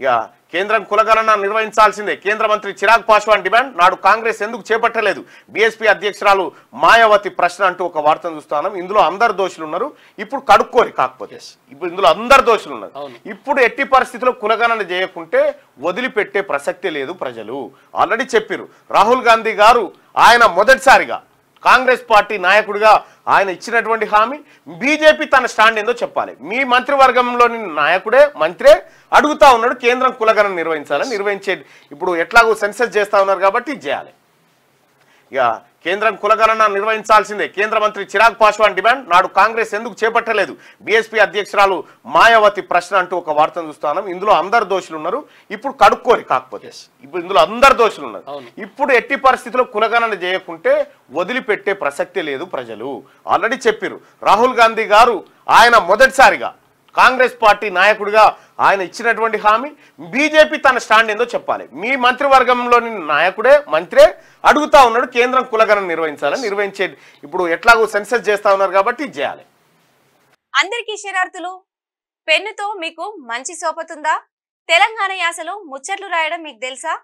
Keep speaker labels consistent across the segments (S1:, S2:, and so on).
S1: ఇక కేంద్రం కులగణన నిర్వహించాల్సిందే కేంద్ర మంత్రి చిరాగ్ పాస్వాన్ డిమాండ్ నాడు కాంగ్రెస్ ఎందుకు చేపట్టలేదు బీఎస్పీ అధ్యక్షురాలు మాయావతి ప్రశ్న అంటూ ఒక వార్తను చూస్తున్నాం ఇందులో అందరు దోషులు ఉన్నారు ఇప్పుడు కడుక్కోరు కాకపోతే ఇప్పుడు ఇందులో అందరు దోషులు ఉన్నారు ఇప్పుడు ఎట్టి పరిస్థితిలో కులగణన చేయకుంటే వదిలిపెట్టే ప్రసక్తే లేదు ప్రజలు ఆల్రెడీ చెప్పారు రాహుల్ గాంధీ గారు ఆయన మొదటిసారిగా కాంగ్రెస్ పార్టీ నాయకుడిగా ఆయన ఇచ్చినటువంటి హామీ బీజేపీ తన స్టాండ్ ఏందో చెప్పాలి మీ మంత్రివర్గంలోని నాయకుడే మంత్రే అడుగుతా ఉన్నాడు కేంద్రం కులగనం నిర్వహించాలని నిర్వహించే ఇప్పుడు ఎట్లాగో సెన్సెస్ చేస్తా ఉన్నారు కాబట్టి చేయాలి ఇక కేంద్రం కులగణన నిర్వహించాల్సిందే కేంద్ర మంత్రి చిరాగ్ పాస్వాన్ డిమాండ్ నాడు కాంగ్రెస్ ఎందుకు చేపట్టలేదు బీఎస్పీ అధ్యక్షురాలు మాయావతి ప్రశ్న అంటూ ఒక వార్తను చూస్తున్నాం ఇందులో అందరు దోషులు ఉన్నారు ఇప్పుడు కడుక్కోరు కాకపోతే ఇప్పుడు ఇందులో అందరు దోషులు ఉన్నారు ఇప్పుడు ఎట్టి పరిస్థితిలో కులగణన చేయకుంటే వదిలిపెట్టే ప్రసక్తే లేదు ప్రజలు ఆల్రెడీ చెప్పారు రాహుల్ గాంధీ గారు ఆయన మొదటిసారిగా కాంగ్రెస్ పార్టీ నాయకుడిగా ఆయన ఇచ్చినటువంటి హామీ బీజేపీ తన స్టాండ్ ఏందో చెప్పాలి మీ మంత్రివర్గంలోని నాయకుడే మంత్రే అడుగుతా ఉన్నాడు కేంద్రం కులగనం నిర్వహించాలని నిర్వహించే ఇప్పుడు ఎట్లాగో సెన్సెస్ చేస్తా ఉన్నారు కాబట్టి చేయాలి
S2: అందరికీ శరార్థులు పెన్నుతో మీకు మంచి సోపతుందా తెలంగాణ యాసలో ముచ్చట్లు రాయడం మీకు తెలుసా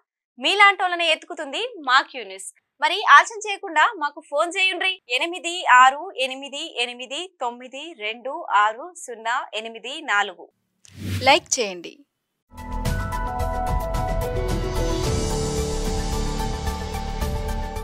S2: వాళ్ళని ఎత్తుకుతుంది మా క్యూనిస్ మరి ఆలస్యం చేయకుండా మాకు ఫోన్ చేయండి ఎనిమిది ఆరు ఎనిమిది ఎనిమిది తొమ్మిది రెండు ఆరు సున్నా ఎనిమిది నాలుగు లైక్ చేయండి